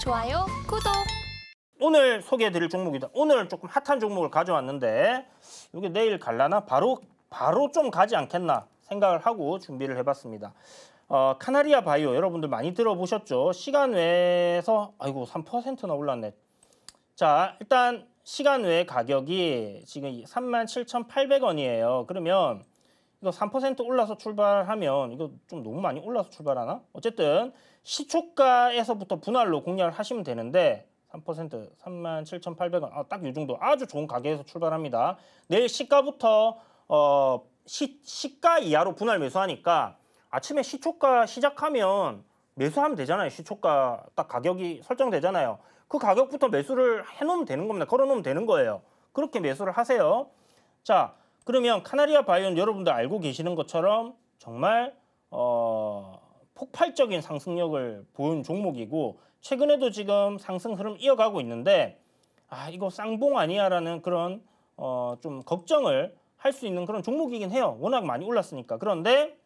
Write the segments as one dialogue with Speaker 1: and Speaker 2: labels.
Speaker 1: 좋아요, 구독. 오늘 소개해드릴 종목이다. 오늘 조금 핫한 종목을 가져왔는데 이게 내일 갈라나? 바로 바로 좀 가지 않겠나 생각을 하고 준비를 해봤습니다. 어, 카나리아 바이오 여러분들 많이 들어보셨죠? 시간 외에서 아이고 3%나 올랐네. 자 일단 시간 외 가격이 지금 37,800원이에요. 그러면 이거 3% 올라서 출발하면 이거 좀 너무 많이 올라서 출발하나? 어쨌든 시초가에서부터 분할로 공략을 하시면 되는데 3% 37,800원 아, 딱 이 정도 아주 좋은 가격에서 출발합니다. 내일 시가부터 어, 시, 시가 이하로 분할 매수하니까 아침에 시초가 시작하면 매수하면 되잖아요. 시초가 딱 가격이 설정되잖아요. 그 가격부터 매수를 해놓으면 되는 겁니다. 걸어놓으면 되는 거예요. 그렇게 매수를 하세요. 자 그러면 카나리아 바이온 여러분들 알고 계시는 것처럼 정말 어, 폭발적인 상승력을 보인 종목이고 최근에도 지금 상승 흐름 이어가고 있는데 아 이거 쌍봉 아니야라는 그런 어, 좀 걱정을 할 수 있는 그런 종목이긴 해요. 워낙 많이 올랐으니까. 그런데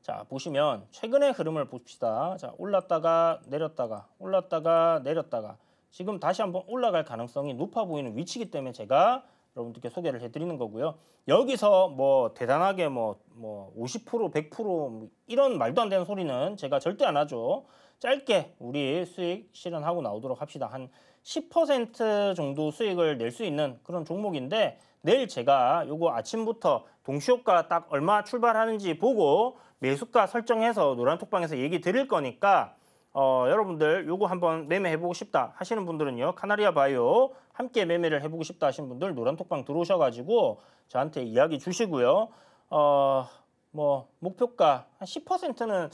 Speaker 1: 자 보시면 최근의 흐름을 봅시다. 자 올랐다가 내렸다가 올랐다가 내렸다가 지금 다시 한번 올라갈 가능성이 높아 보이는 위치이기 때문에 제가 여러분들께 소개를 해드리는 거고요. 여기서 뭐 대단하게 뭐 뭐50% 100% 뭐 이런 말도 안 되는 소리는 제가 절대 안 하죠. 짧게 우리 수익 실현하고 나오도록 합시다. 한 10% 정도 수익을 낼 수 있는 그런 종목인데 내일 제가 요거 아침부터 동시효과 딱 얼마 출발하는지 보고 매수가 설정해서 노란톡방에서 얘기 드릴 거니까 어, 여러분들 요거 한번 매매해보고 싶다 하시는 분들은요. 카나리아 바이오 함께 매매를 해보고 싶다 하신 분들 노란톡방 들어오셔가지고 저한테 이야기 주시고요. 어, 뭐 목표가 한 10%는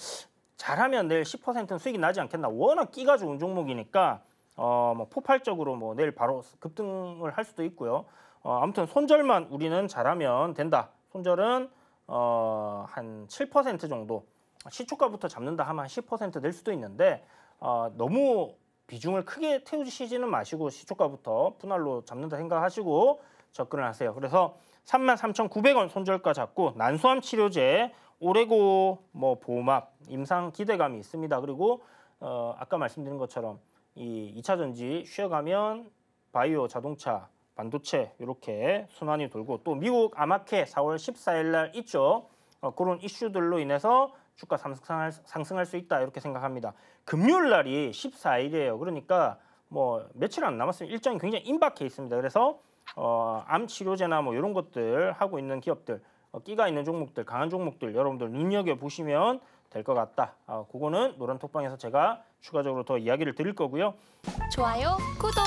Speaker 1: 잘하면 내일 10%는 수익이 나지 않겠나. 워낙 끼가 좋은 종목이니까 어, 뭐 폭발적으로 뭐 내일 바로 급등을 할 수도 있고요. 어, 아무튼 손절만 우리는 잘하면 된다. 손절은 어, 한 7% 정도 시초가부터 잡는다 하면 10%될 수도 있는데 어, 너무 비중을 크게 태우시지는 마시고 시초가부터 푸날로 잡는다 생각하시고 접근을 하세요. 그래서 33,900원 손절가 잡고 난소암 치료제, 오레고 뭐 보호막 임상 기대감이 있습니다. 그리고 어, 아까 말씀드린 것처럼 이 2차 전지 쉬어가면 바이오, 자동차, 반도체 이렇게 순환이 돌고 또 미국 아마케 4월 14일 날 있죠. 어, 그런 이슈들로 인해서 주가 상승할, 상승할 수 있다 이렇게 생각합니다. 금요일 날이 14일이에요. 그러니까 뭐 며칠 안 남았으면 일정이 굉장히 임박해 있습니다. 그래서 어, 암 치료제나 뭐 이런 것들 하고 있는 기업들 어, 끼가 있는 종목들, 강한 종목들 여러분들 눈여겨 보시면 될 것 같다. 어, 그거는 노란 톡방에서 제가 추가적으로 더 이야기를 드릴 거고요. 좋아요, 구독.